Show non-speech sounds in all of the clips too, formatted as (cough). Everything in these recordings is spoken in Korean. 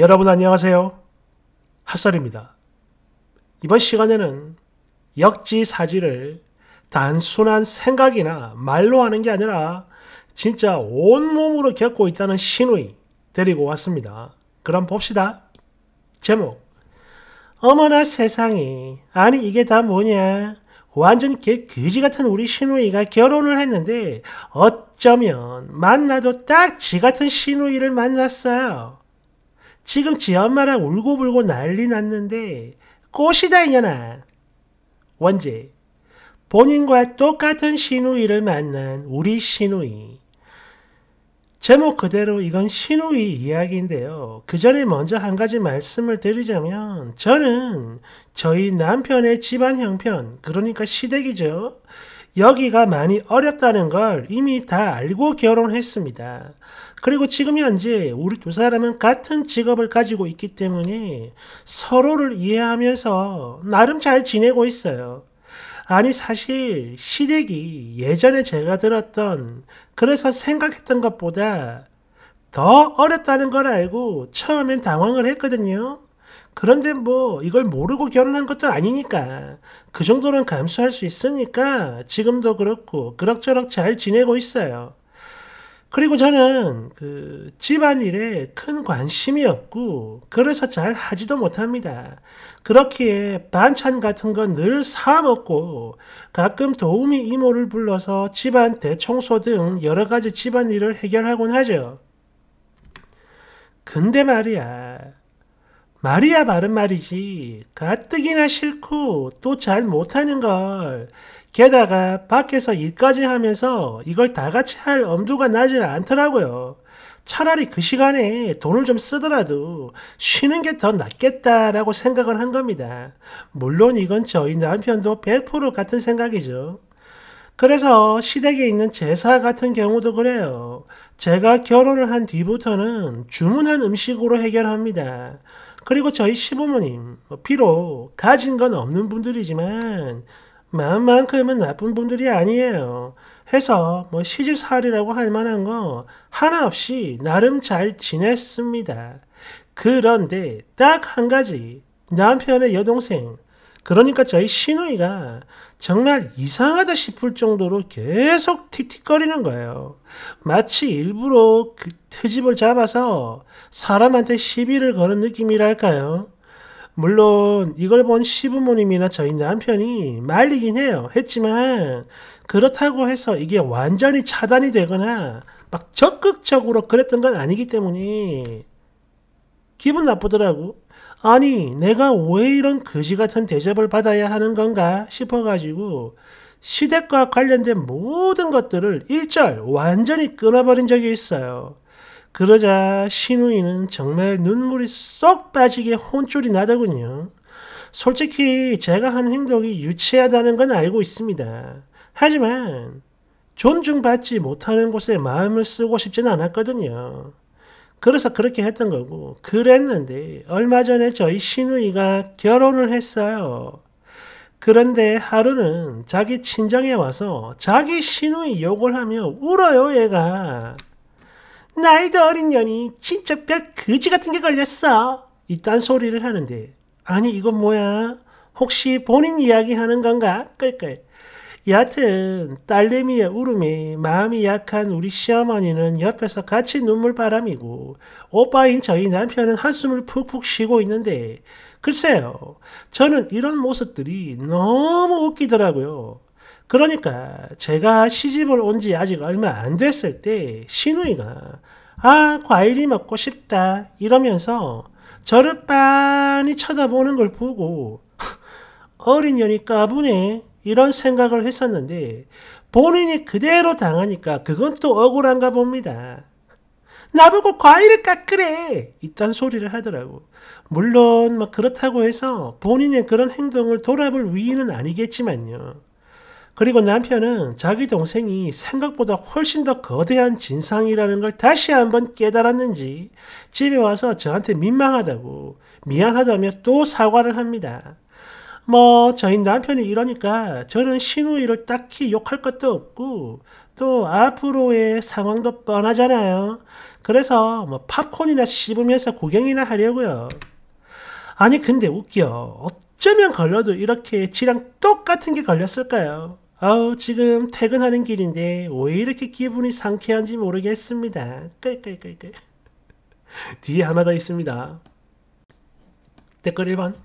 여러분 안녕하세요. 핫설입니다. 이번 시간에는 역지사지를 단순한 생각이나 말로 하는 게 아니라 진짜 온몸으로 겪고 있다는 신의 데리고 왔습니다. 그럼 봅시다. 제목 어머나 세상에 아니 이게 다 뭐냐 완전 개 그지 같은 우리 신우이가 결혼을 했는데 어쩌면 만나도 딱 지 같은 신우이를 만났어요. 지금 지 엄마랑 울고불고 난리 났는데 꽃이다 이년아. 원제 본인과 똑같은 신우이를 만난 우리 신우이. 제목 그대로 이건 신우이 이야기인데요. 그 전에 먼저 한 가지 말씀을 드리자면 저는 저희 남편의 집안 형편, 그러니까 시댁이죠. 여기가 많이 어렵다는 걸 이미 다 알고 결혼했습니다. 그리고 지금 현재 우리 두 사람은 같은 직업을 가지고 있기 때문에 서로를 이해하면서 나름 잘 지내고 있어요. 아니 사실 시댁이 예전에 제가 들었던 그래서 생각했던 것보다 더 어렵다는 걸 알고 처음엔 당황을 했거든요. 그런데 뭐 이걸 모르고 결혼한 것도 아니니까 그 정도는 감수할 수 있으니까 지금도 그렇고 그럭저럭 잘 지내고 있어요. 그리고 저는 그 집안일에 큰 관심이 없고 그래서 잘 하지도 못합니다. 그렇기에 반찬 같은 건 늘사 먹고 가끔 도우미 이모를 불러서 집안 대청소 등 여러 가지 집안일을 해결하곤 하죠. 근데 말이야. 말이야 바른 말이지. 가뜩이나 싫고 또 잘 못하는 걸 게다가 밖에서 일까지 하면서 이걸 다 같이 할 엄두가 나질 않더라고요. 차라리 그 시간에 돈을 좀 쓰더라도 쉬는 게 더 낫겠다라고 생각을 한 겁니다. 물론 이건 저희 남편도 100% 같은 생각이죠. 그래서 시댁에 있는 제사 같은 경우도 그래요. 제가 결혼을 한 뒤부터는 주문한 음식으로 해결합니다. 그리고 저희 시부모님, 뭐 비록 가진 건 없는 분들이지만 만만큼은 나쁜 분들이 아니에요. 해서 뭐 시집살이라고 할 만한 거 하나 없이 나름 잘 지냈습니다. 그런데 딱 한 가지 남편의 여동생 그러니까 저희 신우이가 정말 이상하다 싶을 정도로 계속 틱틱거리는 거예요. 마치 일부러 그 트집을 잡아서 사람한테 시비를 거는 느낌이랄까요? 물론 이걸 본 시부모님이나 저희 남편이 말리긴 해요. 했지만 그렇다고 해서 이게 완전히 차단이 되거나 막 적극적으로 그랬던 건 아니기 때문에 기분 나쁘더라고. 아니 내가 왜 이런 거지 같은 대접을 받아야 하는 건가 싶어가지고 시댁과 관련된 모든 것들을 일절 완전히 끊어버린 적이 있어요. 그러자 신우이는 정말 눈물이 쏙 빠지게 혼쭐이 나더군요. 솔직히 제가 한 행동이 유치하다는 건 알고 있습니다. 하지만 존중받지 못하는 곳에 마음을 쓰고 싶진 않았거든요. 그래서 그렇게 했던 거고 그랬는데 얼마 전에 저희 신우이가 결혼을 했어요. 그런데 하루는 자기 친정에 와서 자기 신우이 욕을 하며 울어요 얘가. 나이도 어린 년이 진짜 별 그지 같은 게 걸렸어. 이딴 소리를 하는데 아니 이건 뭐야? 혹시 본인 이야기하는 건가? 끌끌. 여하튼 딸내미의 울음에 마음이 약한 우리 시어머니는 옆에서 같이 눈물바람이고 오빠인 저희 남편은 한숨을 푹푹 쉬고 있는데 글쎄요 저는 이런 모습들이 너무 웃기더라고요. 그러니까 제가 시집을 온 지 아직 얼마 안 됐을 때신우이가아 과일이 먹고 싶다 이러면서 저를 빤히 쳐다보는 걸 보고 어린 년이 까부네 이런 생각을 했었는데 본인이 그대로 당하니까 그건 또 억울한가 봅니다. 나보고 과일을 깎으래! 이딴 소리를 하더라고. 물론, 막 뭐 그렇다고 해서 본인의 그런 행동을 돌아볼 위인은 아니겠지만요. 그리고 남편은 자기 동생이 생각보다 훨씬 더 거대한 진상이라는 걸 다시 한번 깨달았는지 집에 와서 저한테 민망하다고 미안하다며 또 사과를 합니다. 뭐 저희 남편이 이러니까 저는 신우이를 딱히 욕할 것도 없고 또 앞으로의 상황도 뻔하잖아요. 그래서 뭐 팝콘이나 씹으면서 구경이나 하려고요. 아니 근데 웃겨. 어쩌면 걸려도 이렇게 지랑 똑같은 게 걸렸을까요? 아우 지금 퇴근하는 길인데 왜 이렇게 기분이 상쾌한지 모르겠습니다. 끌끌끌끌 (laughs) 뒤에 하나 더 있습니다. 댓글 1번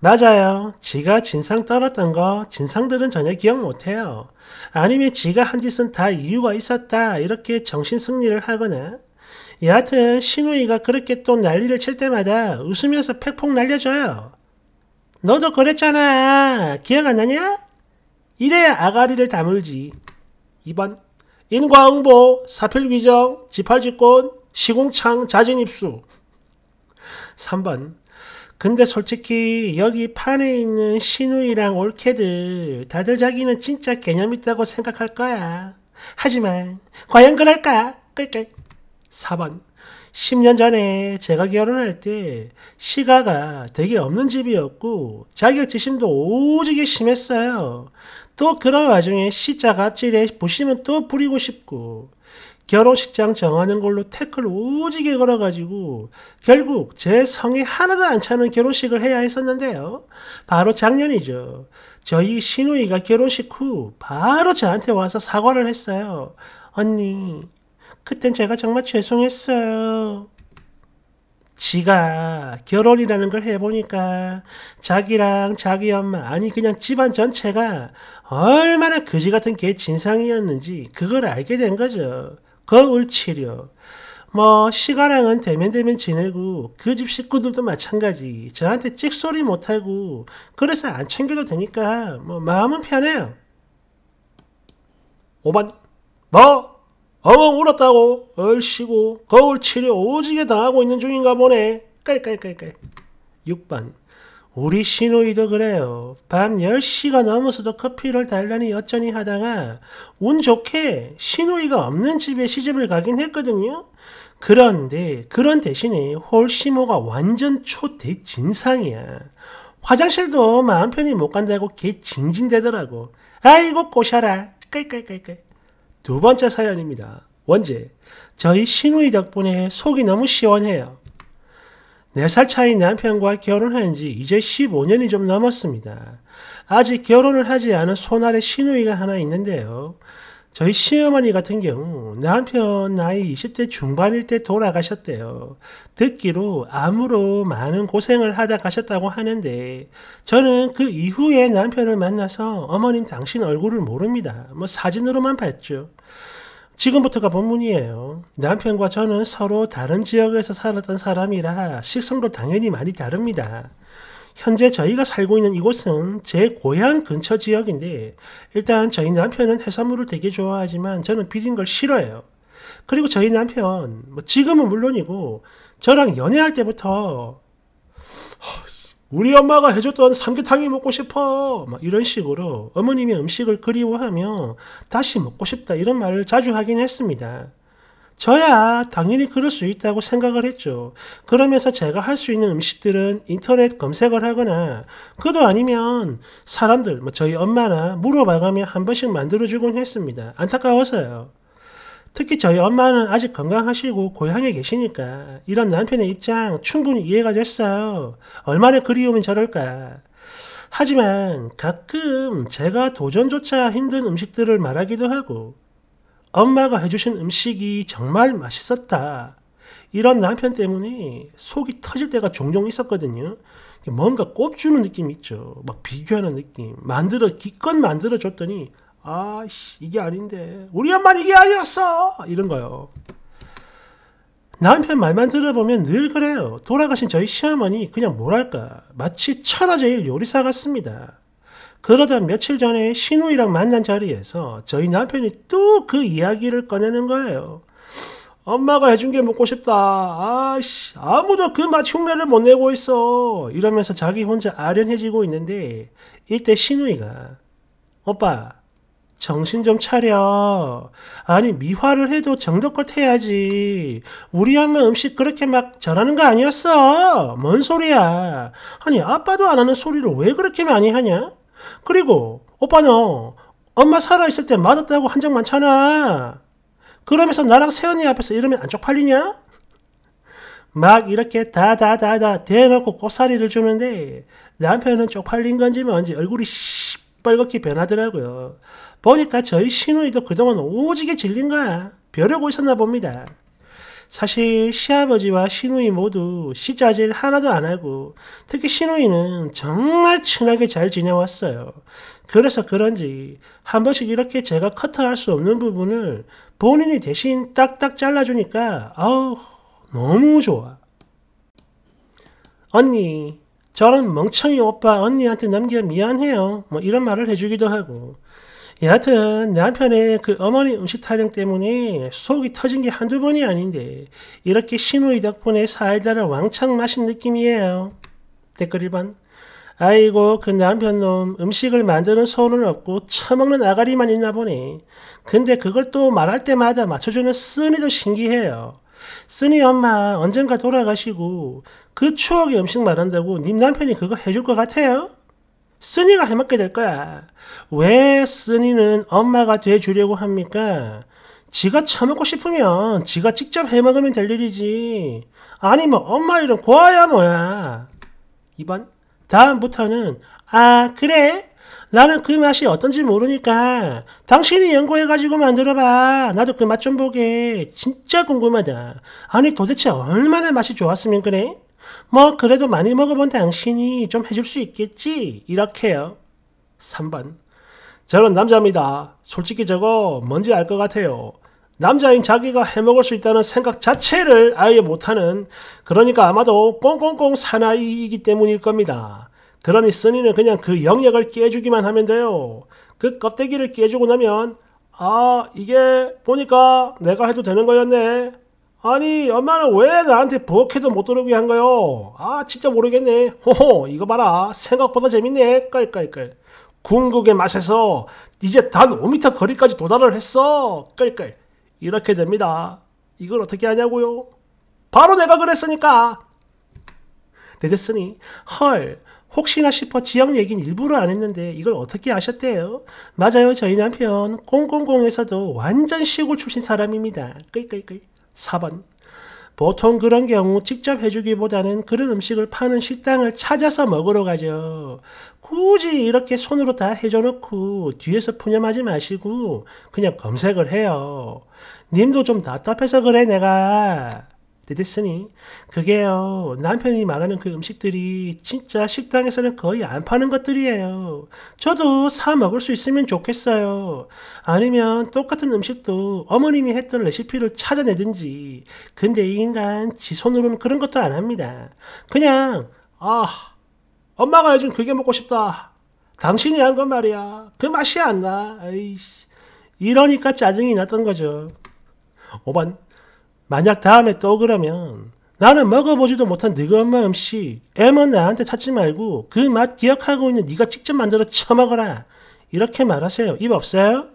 맞아요. 지가 진상 떨었던 거 진상들은 전혀 기억 못해요. 아니면 지가 한 짓은 다 이유가 있었다 이렇게 정신 승리를 하거나 여하튼 신우이가 그렇게 또 난리를 칠 때마다 웃으면서 팩폭 날려줘요. 너도 그랬잖아. 기억 안 나냐? 이래야 아가리를 다물지. 2번 인과응보, 사필귀정, 지팔직권, 시공창, 자진입수 3번 근데 솔직히 여기 판에 있는 신우이랑 올케들 다들 자기는 진짜 개념 있다고 생각할 거야. 하지만 과연 그럴까? 끌끌 4번 10년 전에 제가 결혼할 때 시가가 되게 없는 집이었고 자격지심도 오지게 심했어요. 또 그런 와중에 시자 앞질에 보시면 또 부리고 싶고 결혼식장 정하는 걸로 태클 오지게 걸어가지고 결국 제 성에 하나도 안 차는 결혼식을 해야 했었는데요. 바로 작년이죠. 저희 신우이가 결혼식 후 바로 저한테 와서 사과를 했어요. 언니, 그땐 제가 정말 죄송했어요. 지가 결혼이라는 걸 해보니까 자기랑 자기 엄마 아니 그냥 집안 전체가 얼마나 거지 같은 개 진상이었는지 그걸 알게 된 거죠. 거울 치료. 뭐시간왕은 대면대면 지내고 그 집 식구들도 마찬가지 저한테 찍소리 못하고 그래서 안 챙겨도 되니까 뭐 마음은 편해요 5번 뭐? 어멍 울었다고 얼씨구 거울 치료 오지게 당하고 있는 중인가 보네. 깔깔깔깔. 6번 우리 시누이도 그래요. 밤 10시가 넘어서도 커피를 달라니 어쩌니 하다가 운 좋게 시누이가 없는 집에 시집을 가긴 했거든요. 그런데 그런 대신에 홀시모가 완전 초대진상이야. 화장실도 마음 편히 못 간다고 개 징징대더라고. 아이고 꼬셔라. 깔깔깔깔. 두 번째 사연입니다. 원제. 저희 신우이 덕분에 속이 너무 시원해요. 4살 차이 남편과 결혼한 지 이제 15년이 좀 넘었습니다. 아직 결혼을 하지 않은 소나래 신우이가 하나 있는데요. 저희 시어머니 같은 경우 남편 나이 20대 중반일 때 돌아가셨대요. 듣기로 암으로 많은 고생을 하다 가셨다고 하는데 저는 그 이후에 남편을 만나서 어머님 당신 얼굴을 모릅니다. 뭐 사진으로만 봤죠. 지금부터가 본문이에요. 남편과 저는 서로 다른 지역에서 살았던 사람이라 식성도 당연히 많이 다릅니다. 현재 저희가 살고 있는 이곳은 제 고향 근처 지역인데 일단 저희 남편은 해산물을 되게 좋아하지만 저는 비린 걸 싫어해요. 그리고 저희 남편 뭐 지금은 물론이고 저랑 연애할 때부터 우리 엄마가 해줬던 삼계탕이 먹고 싶어 막 이런 식으로 어머님이 음식을 그리워하며 다시 먹고 싶다 이런 말을 자주 하긴 했습니다. 저야 당연히 그럴 수 있다고 생각을 했죠. 그러면서 제가 할 수 있는 음식들은 인터넷 검색을 하거나 그도 아니면 사람들, 뭐 저희 엄마나 물어봐가며 한 번씩 만들어주곤 했습니다. 안타까워서요. 특히 저희 엄마는 아직 건강하시고 고향에 계시니까 이런 남편의 입장 충분히 이해가 됐어요. 얼마나 그리우면 저럴까. 하지만 가끔 제가 도전조차 힘든 음식들을 말하기도 하고 엄마가 해주신 음식이 정말 맛있었다. 이런 남편 때문에 속이 터질 때가 종종 있었거든요. 뭔가 꼽주는 느낌이 있죠. 막 비교하는 느낌. 만들어, 기껏 만들어줬더니, 아, 이게 아닌데. 우리 엄마는 이게 아니었어! 이런 거요. 남편 말만 들어보면 늘 그래요. 돌아가신 저희 시어머니 그냥 뭐랄까 마치 천하제일 요리사 같습니다. 그러다 며칠 전에 신우이랑 만난 자리에서 저희 남편이 또 그 이야기를 꺼내는 거예요. 엄마가 해준 게 먹고 싶다. 아씨, 아무도 그 맛 흉내를 못 내고 있어. 이러면서 자기 혼자 아련해지고 있는데, 이때 신우이가, 오빠, 정신 좀 차려. 아니, 미화를 해도 정도껏 해야지. 우리 엄마 음식 그렇게 막 잘하는 거 아니었어? 뭔 소리야. 아니, 아빠도 안 하는 소리를 왜 그렇게 많이 하냐? 그리고 오빠는 엄마 살아있을 때 맞았다고 한 적 많잖아. 그러면서 나랑 세연이 앞에서 이러면 안 쪽팔리냐? 막 이렇게 다다다다 대놓고 꼬사리를 주는데 남편은 쪽팔린 건지 뭔지 얼굴이 시뻘겋게 변하더라고요. 보니까 저희 신우이도 그동안 오지게 질린 거야. 벼르고 있었나 봅니다. 사실 시아버지와 시누이 모두 시자질 하나도 안 하고 특히 시누이는 정말 친하게 잘 지내왔어요. 그래서 그런지 한 번씩 이렇게 제가 커트할 수 없는 부분을 본인이 대신 딱딱 잘라주니까 아우 너무 좋아. 언니 저런 멍청이 오빠 언니한테 남겨 미안해요. 뭐 이런 말을 해주기도 하고 예, 여하튼 남편의 그 어머니 음식 타령 때문에 속이 터진 게 한두 번이 아닌데 이렇게 신우이 덕분에 사이다를 왕창 마신 느낌이에요. 댓글 1번 아이고 그 남편놈 음식을 만드는 소은 없고 처먹는 아가리만 있나 보니 근데 그걸 또 말할 때마다 맞춰주는 쓰니도 신기해요. 쓰니 엄마 언젠가 돌아가시고 그 추억의 음식 말한다고 님 남편이 그거 해줄 것 같아요? 쓰니가 해먹게 될 거야. 왜 쓰니는 엄마가 돼주려고 합니까? 지가 처먹고 싶으면 지가 직접 해먹으면 될 일이지. 아니뭐 엄마 이름 고아야 뭐야. 2번 다음부터는 아 그래? 나는 그 맛이 어떤지 모르니까 당신이 연구해가지고 만들어봐. 나도 그 맛 좀 보게. 진짜 궁금하다. 아니 도대체 얼마나 맛이 좋았으면 그래? 뭐 그래도 많이 먹어본 당신이 좀 해줄 수 있겠지? 이렇게요. 3번 저는 남자입니다. 솔직히 저거 뭔지 알 것 같아요. 남자인 자기가 해먹을 수 있다는 생각 자체를 아예 못하는 그러니까 아마도 꽁꽁꽁 사나이이기 때문일 겁니다. 그러니 쓰니는 그냥 그 영역을 깨주기만 하면 돼요. 그 껍데기를 깨주고 나면 아 이게 보니까 내가 해도 되는 거였네 아니 엄마는 왜 나한테 버킷에도못 들어오게 한 거요? 아 진짜 모르겠네. 호호 이거 봐라 생각보다 재밌네. 깔깔깔. 궁극의 맛에서 이제 단5미터 거리까지 도달을 했어. 깔깔. 이렇게 됩니다. 이걸 어떻게 하냐고요? 바로 내가 그랬으니까. 내렸으니 헐 혹시나 싶어 지역 얘기는 일부러 안 했는데 이걸 어떻게 아셨대요? 맞아요 저희 남편 000에서도 완전 시골 출신 사람입니다. 끌끌끌. 4번 보통 그런 경우 직접 해주기보다는 그런 음식을 파는 식당을 찾아서 먹으러 가죠. 굳이 이렇게 손으로 다 해줘놓고 뒤에서 푸념하지 마시고 그냥 검색을 해요. 님도 좀 답답해서 그래 내가. 됐으니 그게요 남편이 말하는 그 음식들이 진짜 식당에서는 거의 안 파는 것들이에요. 저도 사 먹을 수 있으면 좋겠어요. 아니면 똑같은 음식도 어머님이 했던 레시피를 찾아내든지. 근데 이 인간 지 손으로는 그런 것도 안 합니다. 그냥 아 엄마가 요즘 그게 먹고 싶다. 당신이 한 건 말이야. 그 맛이 안 나. 이러니까 짜증이 났던 거죠. 오반 만약 다음에 또 그러면 나는 먹어보지도 못한 네가 엄마 음식 애먼 나한테 찾지 말고 그 맛 기억하고 있는 네가 직접 만들어 처먹어라 이렇게 말하세요. 입 없어요?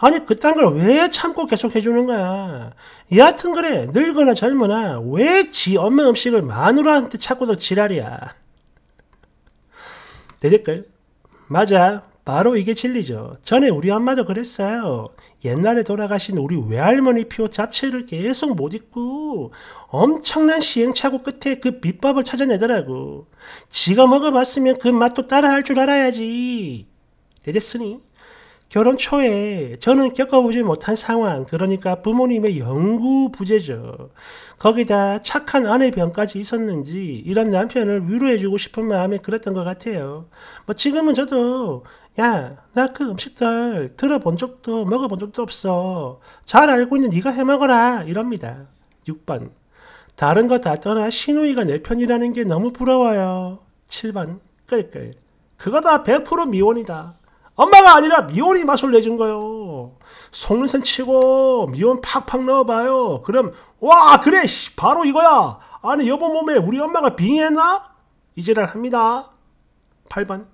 아니 그딴 걸 왜 참고 계속 해주는 거야. 여하튼 그래 늙거나 젊으나 왜 지 엄마 음식을 마누라한테 찾고도 지랄이야. 되릴까요? 맞아. 바로 이게 진리죠. 전에 우리 엄마도 그랬어요. 옛날에 돌아가신 우리 외할머니 표 잡채를 계속 못 잊고 엄청난 시행착오 끝에 그 비법을 찾아내더라고. 지가 먹어봤으면 그 맛도 따라할 줄 알아야지. 되으니 결혼 초에 저는 겪어보지 못한 상황, 그러니까 부모님의 영구 부재죠. 거기다 착한 아내 병까지 있었는지 이런 남편을 위로해주고 싶은 마음에 그랬던 것 같아요. 뭐 지금은 저도 야, 나 그 음식들 들어본 적도 먹어본 적도 없어. 잘 알고 있는 네가 해먹어라. 이럽니다. 6번. 다른 거 다 떠나 신우이가 내 편이라는 게 너무 부러워요. 7번. 끌끌. 그거 다 100% 미혼이다. 엄마가 아니라 미혼이 맛을 내준 거요 속눈썹 치고 미혼 팍팍 넣어봐요. 그럼 와 그래 바로 이거야. 아니 여보 몸에 우리 엄마가 빙의했나? 이제랄 합니다. 8번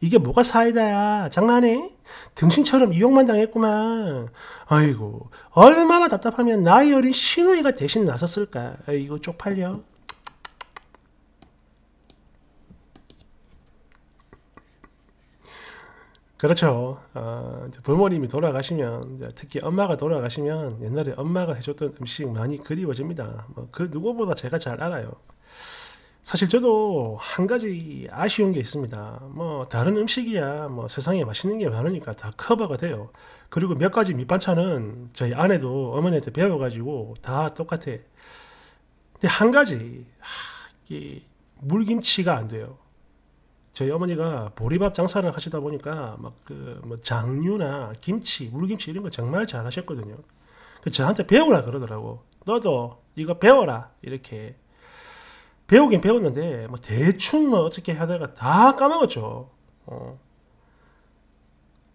이게 뭐가 사이다야 장난해? 등신처럼 이용만 당했구만 아이고 얼마나 답답하면 나이 어린 신우이가 대신 나섰을까 이거 쪽팔려 그렇죠. 어, 부모님이 돌아가시면 특히 엄마가 돌아가시면 옛날에 엄마가 해줬던 음식 많이 그리워집니다. 뭐그 누구보다 제가 잘 알아요. 사실 저도 한 가지 아쉬운 게 있습니다. 뭐 다른 음식이야 뭐 세상에 맛있는 게 많으니까 다 커버가 돼요. 그리고 몇 가지 밑반찬은 저희 아내도 어머니한테 배워가지고 다 똑같아. 근데 한 가지 하, 물김치가 안 돼요. 저희 어머니가 보리밥 장사를 하시다 보니까 막그뭐 장류나 김치, 물김치 이런 거 정말 잘 하셨거든요. 그 저한테 배우라 그러더라고. 너도 이거 배워라 이렇게 배우긴 배웠는데 뭐 대충 뭐 어떻게 하다가 다 까먹었죠. 어.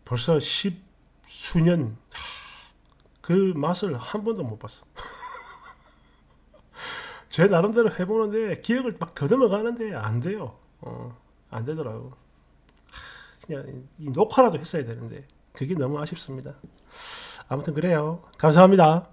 벌써 십 수년 그 맛을 한 번도 못 봤어. (laughs) 제 나름대로 해보는데 기억을 막 더듬어 가는데 안 돼요. 어. 안 되더라고. 그냥 이 녹화라도 했어야 되는데 그게 너무 아쉽습니다. 아무튼 그래요. 감사합니다.